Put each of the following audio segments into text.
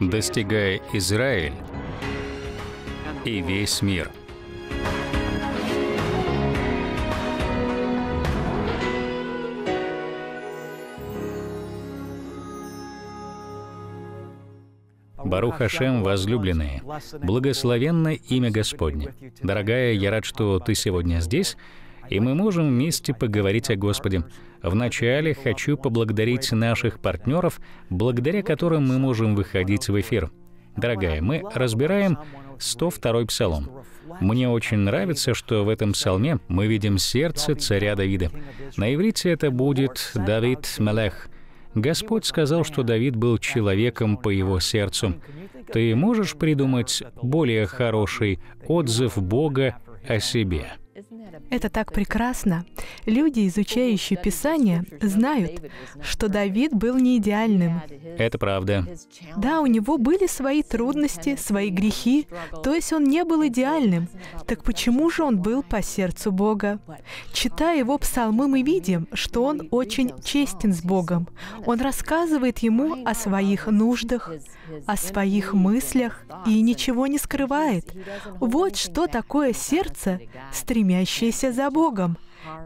достигая Израиль и весь мир. Барух Хашем, возлюбленные, благословенное имя Господне. Дорогая, я рад, что ты сегодня здесь и мы можем вместе поговорить о Господе. Вначале хочу поблагодарить наших партнеров, благодаря которым мы можем выходить в эфир. Дорогая, мы разбираем 102-й псалом. Мне очень нравится, что в этом псалме мы видим сердце царя Давида. На иврите это будет «Давид Мелех». Господь сказал, что Давид был человеком по его сердцу. Ты можешь придумать более хороший отзыв Бога о себе? Это так прекрасно. Люди, изучающие Писание, знают, что Давид был не идеальным. Это правда. Да, у него были свои трудности, свои грехи, то есть он не был идеальным. Так почему же он был по сердцу Бога? Читая его псалмы, мы видим, что он очень честен с Богом. Он рассказывает ему о своих нуждах, о своих мыслях и ничего не скрывает. Вот что такое сердце, стремящееся за Богом.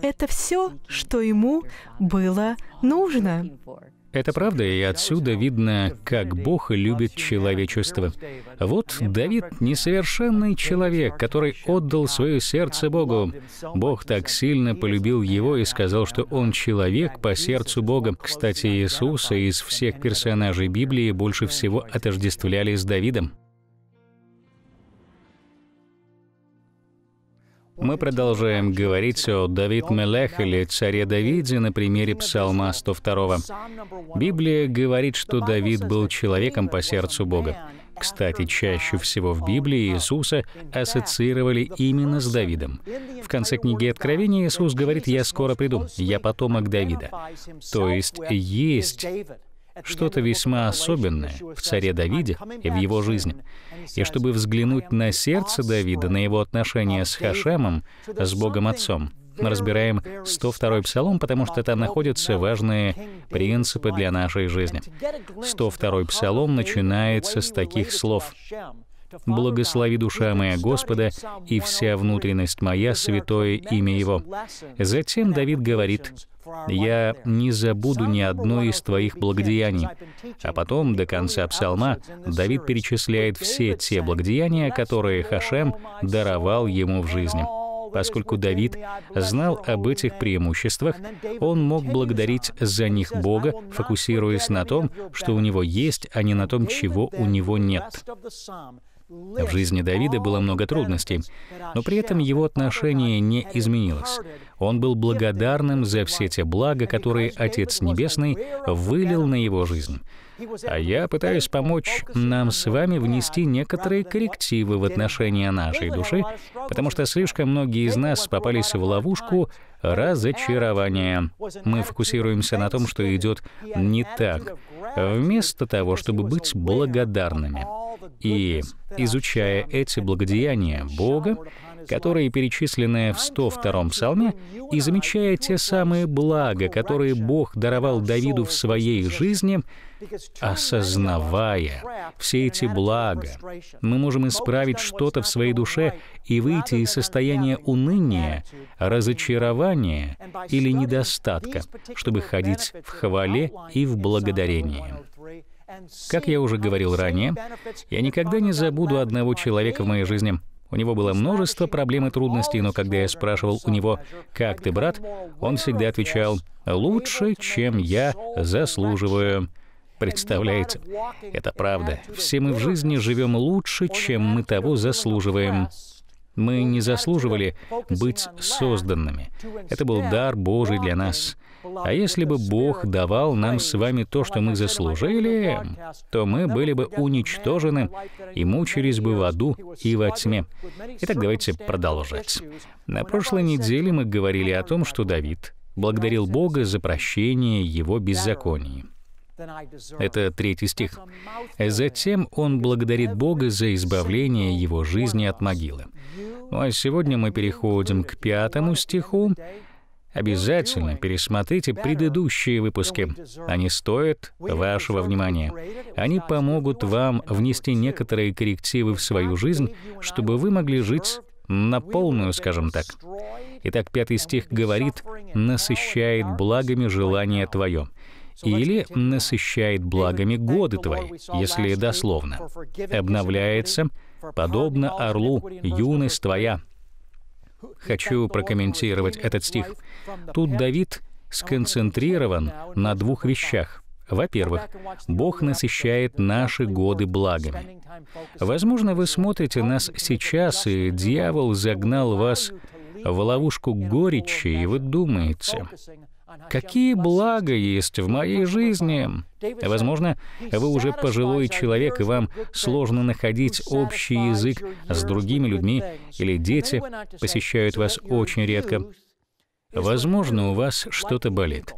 Это все, что ему было нужно. Это правда, и отсюда видно, как Бог любит человечество. Вот Давид — несовершенный человек, который отдал свое сердце Богу. Бог так сильно полюбил его и сказал, что он человек по сердцу Бога. Кстати, Иисуса из всех персонажей Библии больше всего отождествляли с Давидом. Мы продолжаем говорить о Давид Мелех или царе Давиде на примере Псалма 102. Библия говорит, что Давид был человеком по сердцу Бога. Кстати, чаще всего в Библии Иисуса ассоциировали именно с Давидом. В конце книги Откровения Иисус говорит «Я скоро приду, я потомок Давида». То есть есть что-то весьма особенное в царе Давиде и в его жизни. И чтобы взглянуть на сердце Давида, на его отношения с Хашемом, с Богом Отцом, мы разбираем 102-й псалом, потому что там находятся важные принципы для нашей жизни. 102-й псалом начинается с таких слов. Благослови душа моя Господа, и вся внутренность моя, святое имя Его. Затем Давид говорит, «Я не забуду ни одно из твоих благодеяний». А потом, до конца псалма, Давид перечисляет все те благодеяния, которые Хашем даровал ему в жизни. Поскольку Давид знал об этих преимуществах, он мог благодарить за них Бога, фокусируясь на том, что у него есть, а не на том, чего у него нет. В жизни Давида было много трудностей, но при этом его отношение не изменилось. Он был благодарным за все те блага, которые Отец Небесный вылил на его жизнь. А я пытаюсь помочь нам с вами внести некоторые коррективы в отношения нашей души, потому что слишком многие из нас попались в ловушку разочарования. Мы фокусируемся на том, что идет не так, вместо того, чтобы быть благодарными. И, изучая эти благодеяния Бога, которые перечислены в 102-м псалме, и замечая те самые блага, которые Бог даровал Давиду в своей жизни, осознавая все эти блага, мы можем исправить что-то в своей душе и выйти из состояния уныния, разочарования или недостатка, чтобы ходить в хвале и в благодарении. Как я уже говорил ранее, я никогда не забуду одного человека в моей жизни, у него было множество проблем и трудностей, но когда я спрашивал у него, «Как ты, брат?», он всегда отвечал, «Лучше, чем я заслуживаю». Представляете? Это правда. Все мы в жизни живем лучше, чем мы того заслуживаем. Мы не заслуживали быть созданными. Это был дар Божий для нас — а если бы Бог давал нам с вами то, что мы заслужили, то мы были бы уничтожены и мучились бы в аду и во тьме. Итак, давайте продолжать. На прошлой неделе мы говорили о том, что Давид благодарил Бога за прощение его беззаконий. Это третий стих. «Э, «Затем он благодарит Бога за избавление его жизни от могилы». Ну а сегодня мы переходим к пятому стиху, Обязательно пересмотрите предыдущие выпуски. Они стоят вашего внимания. Они помогут вам внести некоторые коррективы в свою жизнь, чтобы вы могли жить на полную, скажем так. Итак, пятый стих говорит «насыщает благами желание твое» или «насыщает благами годы твои», если дословно. «Обновляется, подобно орлу, юность твоя, Хочу прокомментировать этот стих. Тут Давид сконцентрирован на двух вещах. Во-первых, Бог насыщает наши годы благами. Возможно, вы смотрите нас сейчас, и дьявол загнал вас в ловушку горечи, и вы думаете, Какие блага есть в моей жизни? Возможно, вы уже пожилой человек, и вам сложно находить общий язык с другими людьми, или дети посещают вас очень редко. Возможно, у вас что-то болит.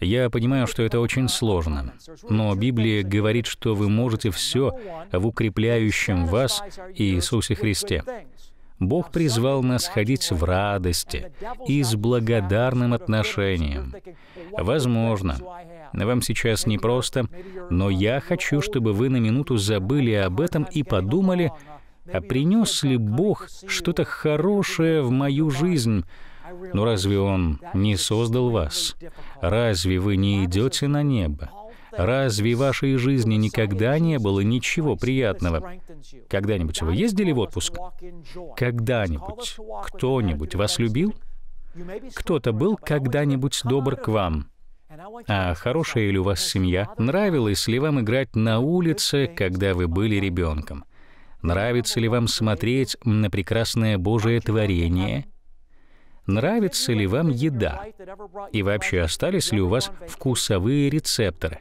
Я понимаю, что это очень сложно, но Библия говорит, что вы можете все в укрепляющем вас Иисусе Христе. Бог призвал нас ходить в радости и с благодарным отношением. Возможно, вам сейчас непросто, но я хочу, чтобы вы на минуту забыли об этом и подумали, а принес ли Бог что-то хорошее в мою жизнь? Но разве Он не создал вас? Разве вы не идете на небо? Разве в вашей жизни никогда не было ничего приятного? Когда-нибудь вы ездили в отпуск? Когда-нибудь кто-нибудь вас любил? Кто-то был когда-нибудь добр к вам? А хорошая ли у вас семья? Нравилось ли вам играть на улице, когда вы были ребенком? Нравится ли вам смотреть на прекрасное Божие творение, нравится ли вам еда и вообще остались ли у вас вкусовые рецепторы.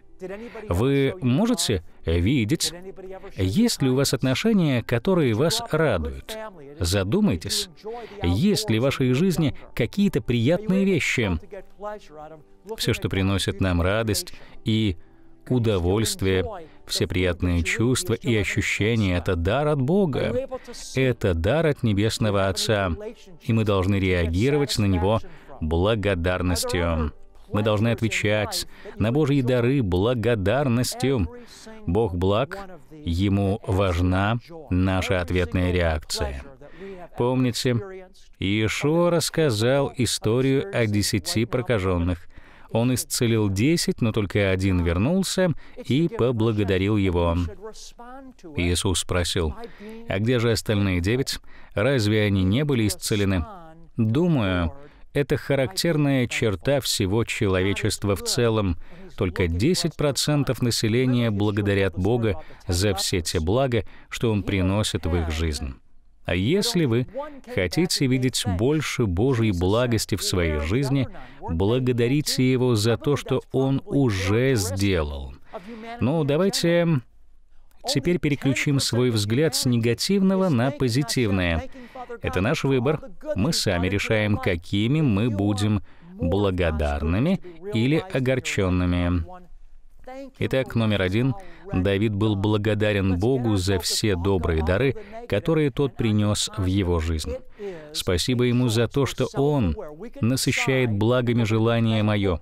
Вы можете видеть, есть ли у вас отношения, которые вас радуют. Задумайтесь, есть ли в вашей жизни какие-то приятные вещи. Все, что приносит нам радость и радость, удовольствие, все приятные чувства и ощущения — это дар от Бога. Это дар от Небесного Отца, и мы должны реагировать на него благодарностью. Мы должны отвечать на Божьи дары благодарностью. Бог благ, Ему важна наша ответная реакция. Помните, Иешуа рассказал историю о десяти прокаженных, он исцелил десять, но только один вернулся и поблагодарил его. Иисус спросил, «А где же остальные девять? Разве они не были исцелены?» Думаю, это характерная черта всего человечества в целом. Только 10% населения благодарят Бога за все те блага, что Он приносит в их жизнь. А если вы хотите видеть больше Божьей благости в своей жизни, благодарите Его за то, что Он уже сделал. Ну, давайте теперь переключим свой взгляд с негативного на позитивное. Это наш выбор. Мы сами решаем, какими мы будем благодарными или огорченными. Итак, номер один. Давид был благодарен Богу за все добрые дары, которые тот принес в его жизнь. Спасибо ему за то, что он насыщает благами желание мое.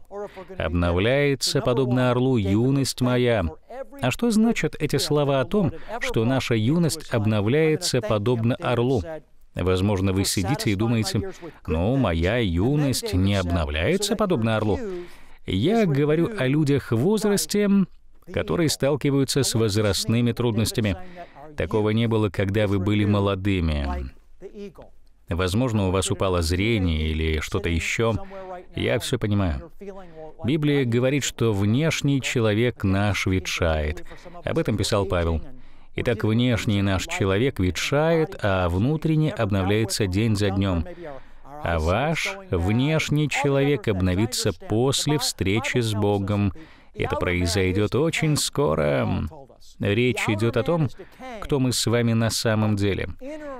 Обновляется, подобно орлу, юность моя. А что значат эти слова о том, что наша юность обновляется, подобно орлу? Возможно, вы сидите и думаете, «Ну, моя юность не обновляется, подобно орлу». Я говорю о людях в возрасте, которые сталкиваются с возрастными трудностями. Такого не было, когда вы были молодыми. Возможно, у вас упало зрение или что-то еще. Я все понимаю. Библия говорит, что внешний человек наш ветшает. Об этом писал Павел. Итак, внешний наш человек ветшает, а внутренне обновляется день за днем а ваш внешний человек обновится после встречи с Богом. Это произойдет очень скоро. Речь идет о том, кто мы с вами на самом деле.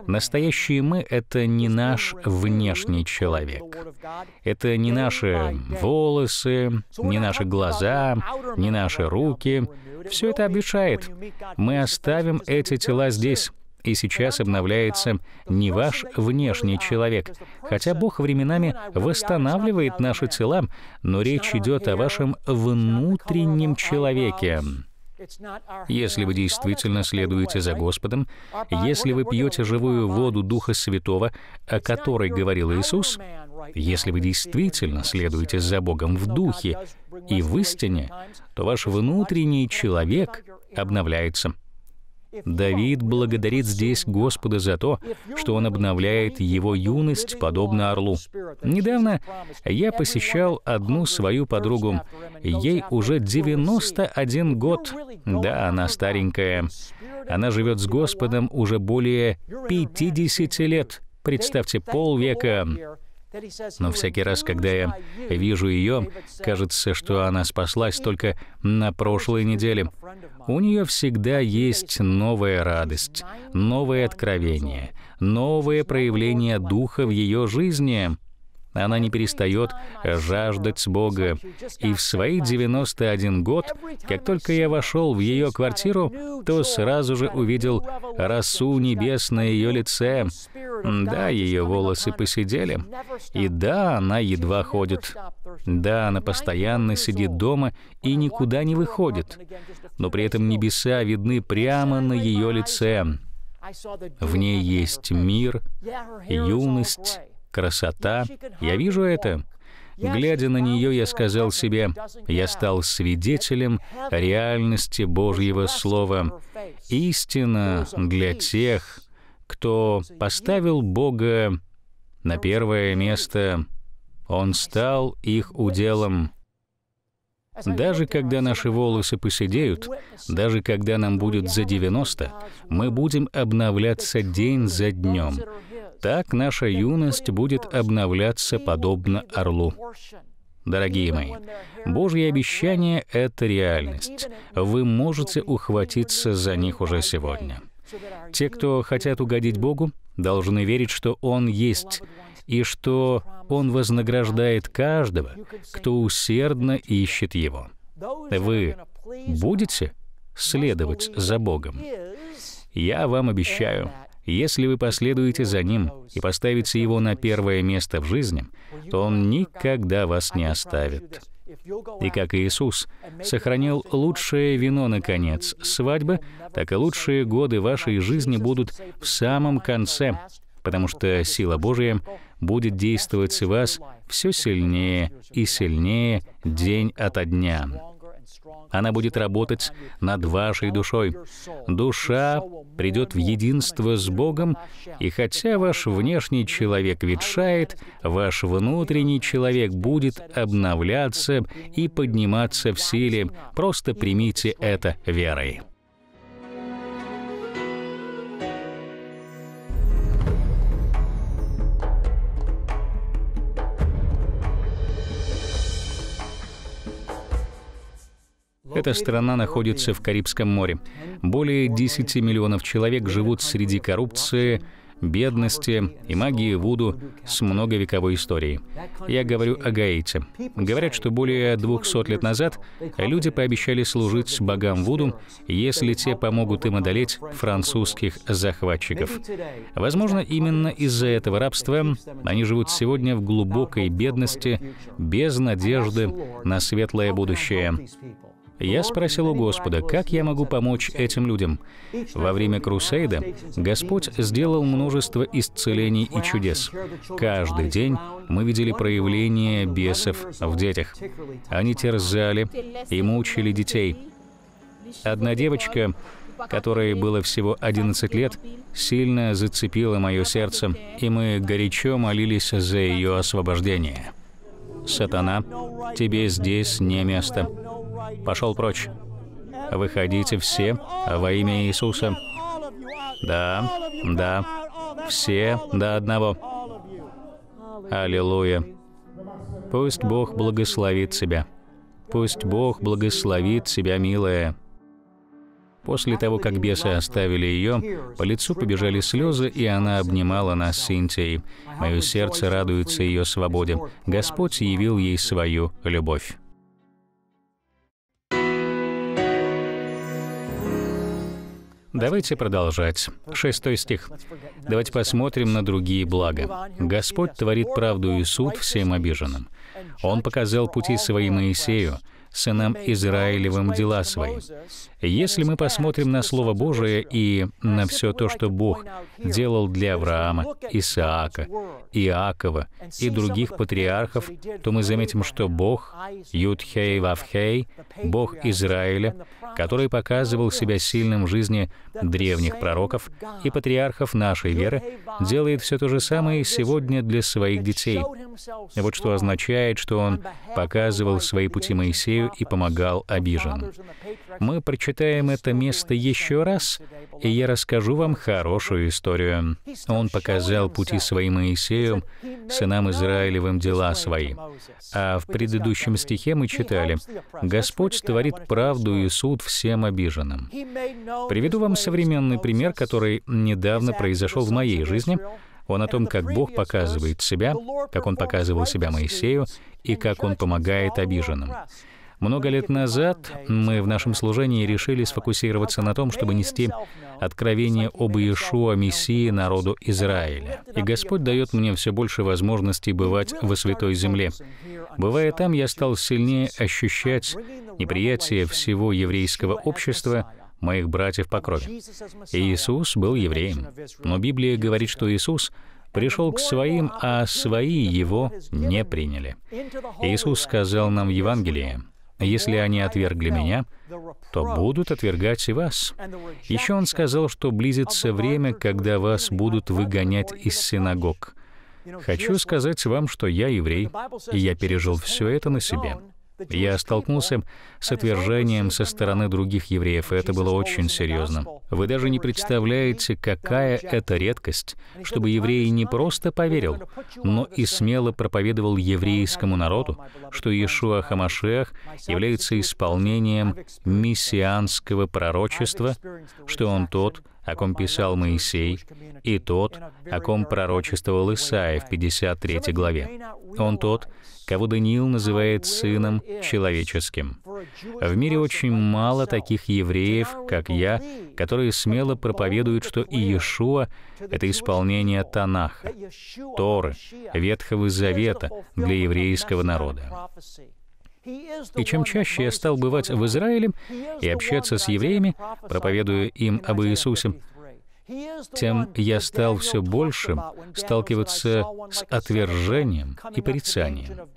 Настоящие мы — это не наш внешний человек. Это не наши волосы, не наши глаза, не наши руки. Все это обещает. Мы оставим эти тела здесь и сейчас обновляется не ваш внешний человек, хотя Бог временами восстанавливает наши тела, но речь идет о вашем внутреннем человеке. Если вы действительно следуете за Господом, если вы пьете живую воду Духа Святого, о которой говорил Иисус, если вы действительно следуете за Богом в Духе и в истине, то ваш внутренний человек обновляется. Давид благодарит здесь Господа за то, что он обновляет его юность, подобно орлу. Недавно я посещал одну свою подругу. Ей уже 91 год. Да, она старенькая. Она живет с Господом уже более 50 лет. Представьте, полвека. Но всякий раз, когда я вижу ее, кажется, что она спаслась только на прошлой неделе. У нее всегда есть новая радость, новое откровение, новое проявление духа в ее жизни — она не перестает жаждать Бога. И в свои 91 год, как только я вошел в ее квартиру, то сразу же увидел росу небес на ее лице. Да, ее волосы посидели. И да, она едва ходит. Да, она постоянно сидит дома и никуда не выходит. Но при этом небеса видны прямо на ее лице. В ней есть мир, юность, красота. Я вижу это. Глядя на нее, я сказал себе, я стал свидетелем реальности Божьего Слова. Истина для тех, кто поставил Бога на первое место. Он стал их уделом. Даже когда наши волосы поседеют, даже когда нам будет за 90, мы будем обновляться день за днем. Так наша юность будет обновляться подобно орлу. Дорогие мои, Божье обещание — это реальность. Вы можете ухватиться за них уже сегодня. Те, кто хотят угодить Богу, должны верить, что Он есть, и что Он вознаграждает каждого, кто усердно ищет Его. Вы будете следовать за Богом? Я вам обещаю, если вы последуете за ним и поставите его на первое место в жизни, то он никогда вас не оставит. И как Иисус сохранил лучшее вино на конец свадьбы, так и лучшие годы вашей жизни будут в самом конце, потому что сила Божья будет действовать в вас все сильнее и сильнее день ото дня. Она будет работать над вашей душой. Душа придет в единство с Богом, и хотя ваш внешний человек ветшает, ваш внутренний человек будет обновляться и подниматься в силе. Просто примите это верой. Эта страна находится в Карибском море. Более 10 миллионов человек живут среди коррупции, бедности и магии Вуду с многовековой историей. Я говорю о Гаити. Говорят, что более 200 лет назад люди пообещали служить богам Вуду, если те помогут им одолеть французских захватчиков. Возможно, именно из-за этого рабства они живут сегодня в глубокой бедности, без надежды на светлое будущее. Я спросил у Господа, как я могу помочь этим людям. Во время крусейда Господь сделал множество исцелений и чудес. Каждый день мы видели проявление бесов в детях. Они терзали и мучили детей. Одна девочка которой было всего 11 лет, сильно зацепила мое сердце, и мы горячо молились за ее освобождение. «Сатана, тебе здесь не место. Пошел прочь. Выходите все во имя Иисуса. Да, да, все до одного. Аллилуйя. Пусть Бог благословит тебя. Пусть Бог благословит тебя, милая. После того, как бесы оставили ее, по лицу побежали слезы, и она обнимала нас с Синтией. Мое сердце радуется ее свободе. Господь явил ей свою любовь. Давайте продолжать. Шестой стих. Давайте посмотрим на другие блага. Господь творит правду и суд всем обиженным. Он показал пути свои Моисею, сынам Израилевым дела свои. Если мы посмотрим на Слово Божие и на все то, что Бог делал для Авраама, Исаака, Иакова и других патриархов, то мы заметим, что Бог, Юдхей Вавхей, Бог Израиля, который показывал себя сильным в жизни древних пророков и патриархов нашей веры, делает все то же самое сегодня для своих детей. Вот что означает, что он показывал свои пути Моисею, Евангелию и помогал обиженным. Мы прочитаем это место еще раз, и я расскажу вам хорошую историю. Он показал пути своим Моисею, сынам Израилевым дела свои. А в предыдущем стихе мы читали, «Господь творит правду и суд всем обиженным». Приведу вам современный пример, который недавно произошел в моей жизни, он о том, как Бог показывает себя, как Он показывал себя Моисею, и как Он помогает обиженным. Много лет назад мы в нашем служении решили сфокусироваться на том, чтобы нести откровение об Иешуа Мессии народу Израиля. И Господь дает мне все больше возможностей бывать во Святой Земле. Бывая там, я стал сильнее ощущать неприятие всего еврейского общества, моих братьев по крови. Иисус был евреем, но Библия говорит, что Иисус пришел к своим, а свои его не приняли. Иисус сказал нам в Евангелии, если они отвергли меня, то будут отвергать и вас. Еще он сказал, что близится время, когда вас будут выгонять из синагог. Хочу сказать вам, что я еврей, и я пережил все это на себе. Я столкнулся с отвержением со стороны других евреев, и это было очень серьезно. Вы даже не представляете, какая это редкость, чтобы еврей не просто поверил, но и смело проповедовал еврейскому народу, что Иешуа Хамашех является исполнением мессианского пророчества, что он тот, о ком писал Моисей, и тот, о ком пророчествовал Исаия в 53 главе. Он тот, кого Даниил называет сыном человеческим. В мире очень мало таких евреев, как я, которые смело проповедуют, что Иешуа — это исполнение Танаха, Торы, Ветхого Завета для еврейского народа. И чем чаще я стал бывать в Израиле и общаться с евреями, проповедуя им об Иисусе, тем я стал все больше сталкиваться с отвержением и порицанием.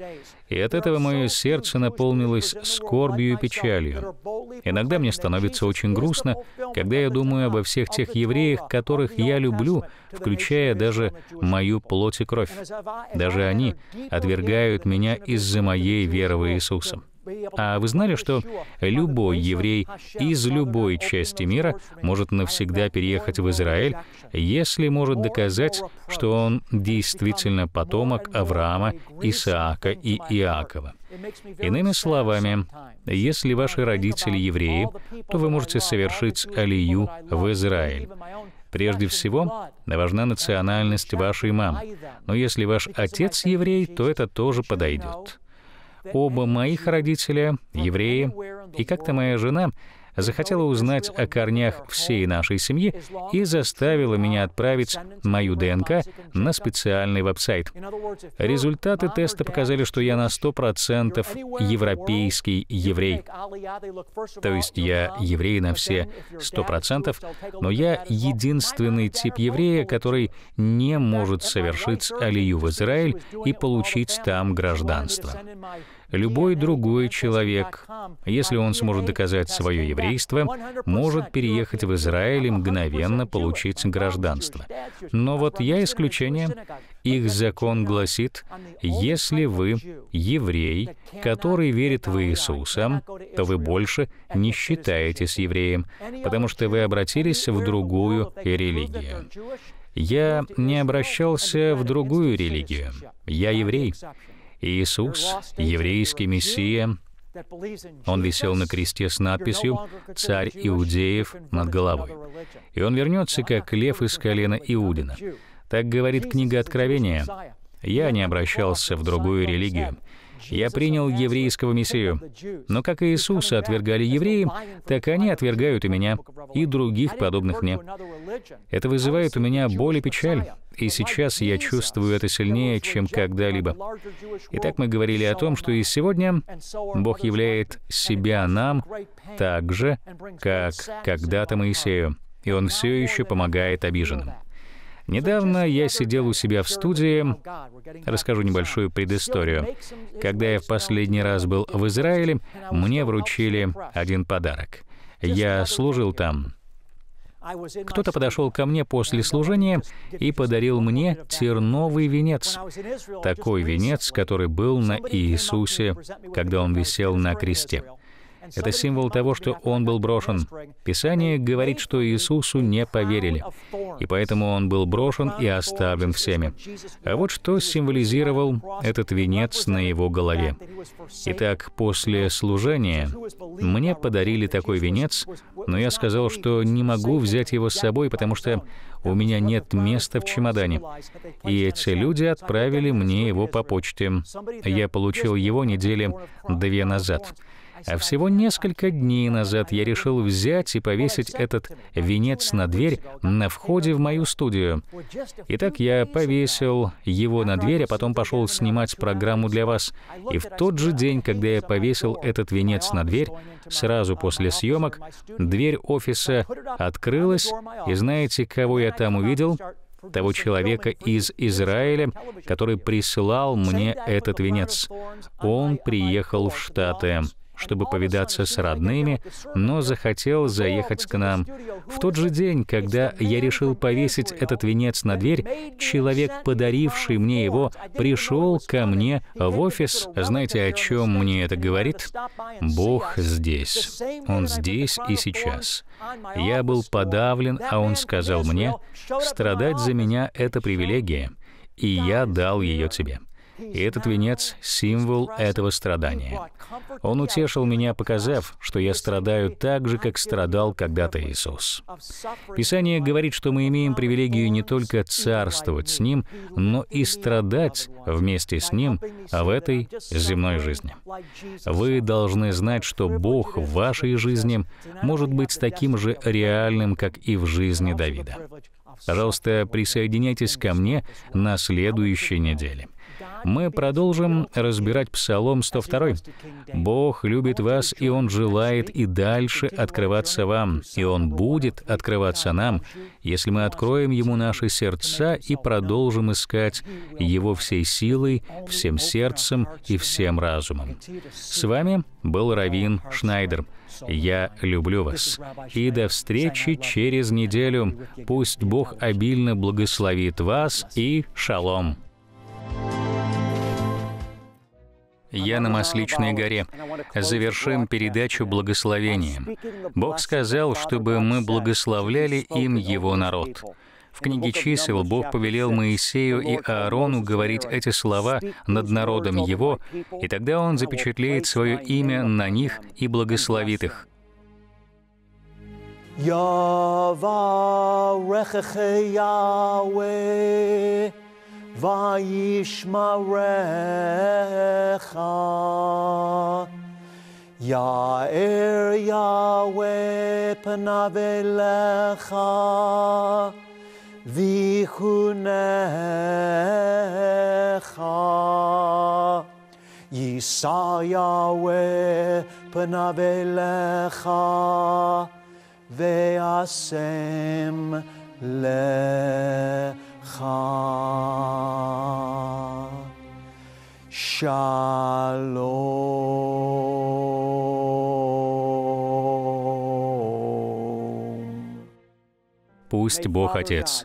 И от этого мое сердце наполнилось скорбью и печалью. Иногда мне становится очень грустно, когда я думаю обо всех тех евреях, которых я люблю, включая даже мою плоть и кровь. Даже они отвергают меня из-за моей веры в Иисуса. А вы знали, что любой еврей из любой части мира может навсегда переехать в Израиль, если может доказать, что он действительно потомок Авраама, Исаака и Иакова? Иными словами, если ваши родители евреи, то вы можете совершить алию в Израиль. Прежде всего, важна национальность вашей мамы. Но если ваш отец еврей, то это тоже подойдет. Оба моих родителя — евреи, и как-то моя жена захотела узнать о корнях всей нашей семьи и заставила меня отправить мою ДНК на специальный веб-сайт. Результаты теста показали, что я на 100% европейский еврей. То есть я еврей на все 100%, но я единственный тип еврея, который не может совершить алию в Израиль и получить там гражданство. Любой другой человек, если он сможет доказать свое еврейство, может переехать в Израиль и мгновенно получить гражданство. Но вот я исключение. Их закон гласит, если вы еврей, который верит в Иисуса, то вы больше не считаетесь евреем, потому что вы обратились в другую религию. Я не обращался в другую религию. Я еврей. Иисус, еврейский Мессия, он висел на кресте с надписью «Царь Иудеев» над головой. И он вернется, как лев из колена Иудина. Так говорит книга Откровения. «Я не обращался в другую религию. Я принял еврейского Мессию. Но как Иисуса отвергали евреи, так они отвергают и меня, и других подобных мне. Это вызывает у меня боль и печаль, и сейчас я чувствую это сильнее, чем когда-либо. Итак, мы говорили о том, что и сегодня Бог являет себя нам так же, как когда-то Моисею, и Он все еще помогает обиженным. Недавно я сидел у себя в студии. Расскажу небольшую предысторию. Когда я в последний раз был в Израиле, мне вручили один подарок. Я служил там. Кто-то подошел ко мне после служения и подарил мне терновый венец. Такой венец, который был на Иисусе, когда он висел на кресте. Это символ того, что он был брошен. Писание говорит, что Иисусу не поверили, и поэтому он был брошен и оставлен всеми. А вот что символизировал этот венец на его голове. Итак, после служения мне подарили такой венец, но я сказал, что не могу взять его с собой, потому что у меня нет места в чемодане. И эти люди отправили мне его по почте. Я получил его недели две назад. А всего несколько дней назад я решил взять и повесить этот венец на дверь на входе в мою студию. Итак, я повесил его на дверь, а потом пошел снимать программу для вас. И в тот же день, когда я повесил этот венец на дверь, сразу после съемок, дверь офиса открылась, и знаете, кого я там увидел? того человека из Израиля, который присылал мне этот венец. Он приехал в Штаты чтобы повидаться с родными, но захотел заехать к нам. В тот же день, когда я решил повесить этот венец на дверь, человек, подаривший мне его, пришел ко мне в офис. Знаете, о чем мне это говорит? Бог здесь. Он здесь и сейчас. Я был подавлен, а он сказал мне, «Страдать за меня — это привилегия, и я дал ее тебе». И этот венец — символ этого страдания. Он утешил меня, показав, что я страдаю так же, как страдал когда-то Иисус. Писание говорит, что мы имеем привилегию не только царствовать с Ним, но и страдать вместе с Ним а в этой земной жизни. Вы должны знать, что Бог в вашей жизни может быть таким же реальным, как и в жизни Давида. Пожалуйста, присоединяйтесь ко мне на следующей неделе. Мы продолжим разбирать Псалом 102. «Бог любит вас, и Он желает и дальше открываться вам, и Он будет открываться нам, если мы откроем Ему наши сердца и продолжим искать Его всей силой, всем сердцем и всем разумом». С вами был Равин Шнайдер. Я люблю вас. И до встречи через неделю. Пусть Бог обильно благословит вас и шалом. Я на Масличной горе. Завершим передачу благословением. Бог сказал, чтобы мы благословляли им Его народ. В книге чисел Бог повелел Моисею и Аарону говорить эти слова над народом его, и тогда он запечатлеет свое имя на них и благословит их. Ваишмареха Яэр Яуэ Панавелеха ויחונך יישא יהוה פניו אליך Шалом. Пусть Бог Отец,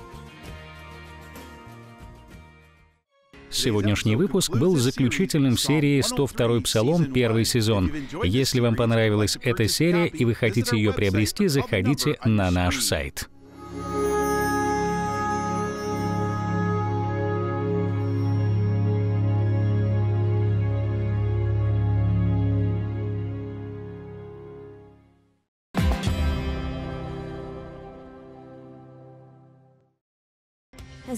Сегодняшний выпуск был заключительным в серии «102-й псалом. Первый сезон». Если вам понравилась эта серия и вы хотите ее приобрести, заходите на наш сайт.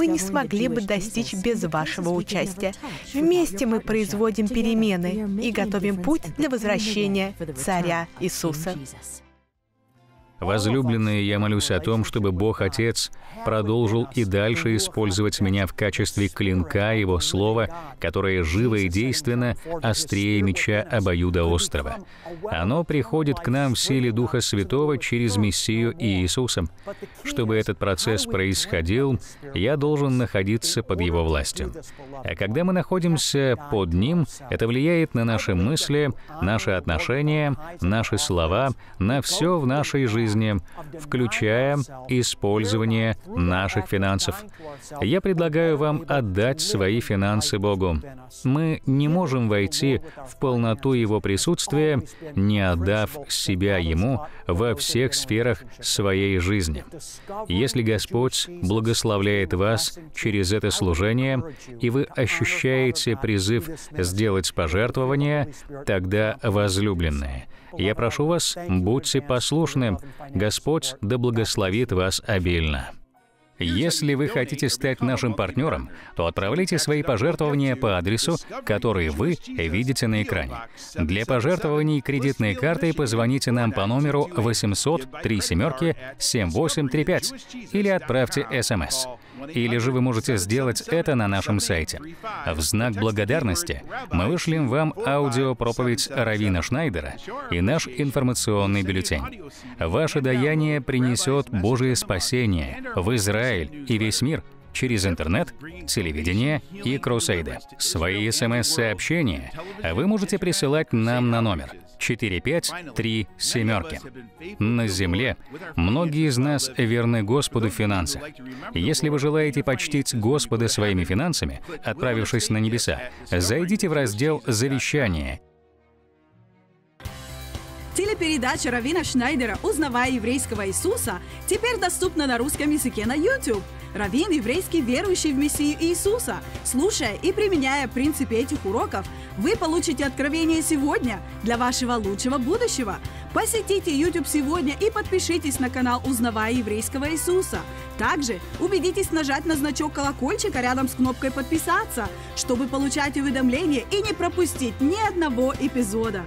мы не смогли бы достичь без вашего участия. Вместе мы производим перемены и готовим путь для возвращения Царя Иисуса. Возлюбленные, я молюсь о том, чтобы Бог Отец продолжил и дальше использовать меня в качестве клинка Его Слова, которое живо и действенно острее меча обоюдоострого. Оно приходит к нам в силе Духа Святого через Мессию и Иисуса. Чтобы этот процесс происходил, я должен находиться под Его властью. А когда мы находимся под Ним, это влияет на наши мысли, наши отношения, наши слова, на все в нашей жизни жизни, включая использование наших финансов. Я предлагаю вам отдать свои финансы Богу. Мы не можем войти в полноту Его присутствия, не отдав себя Ему во всех сферах своей жизни. Если Господь благословляет вас через это служение, и вы ощущаете призыв сделать пожертвование, тогда возлюбленные — я прошу вас, будьте послушным. Господь да благословит вас обильно. Если вы хотите стать нашим партнером, то отправляйте свои пожертвования по адресу, который вы видите на экране. Для пожертвований кредитной картой позвоните нам по номеру 800 3 семерки 7835 или отправьте СМС. Или же вы можете сделать это на нашем сайте. В знак благодарности мы вышлем вам аудиопроповедь Равина Шнайдера и наш информационный бюллетень. Ваше даяние принесет Божие спасение в Израиль и весь мир — через интернет, телевидение и крусейды. Свои смс-сообщения вы можете присылать нам на номер 453 На земле многие из нас верны Господу в финансах. Если вы желаете почтить Господа своими финансами, отправившись на небеса, зайдите в раздел «Завещание» Телепередача Равина Шнайдера «Узнавая еврейского Иисуса» теперь доступна на русском языке на YouTube. Раввин еврейский, верующий в Мессию Иисуса. Слушая и применяя принципы этих уроков, вы получите откровение сегодня для вашего лучшего будущего. Посетите YouTube сегодня и подпишитесь на канал «Узнавая еврейского Иисуса». Также убедитесь нажать на значок колокольчика рядом с кнопкой «Подписаться», чтобы получать уведомления и не пропустить ни одного эпизода.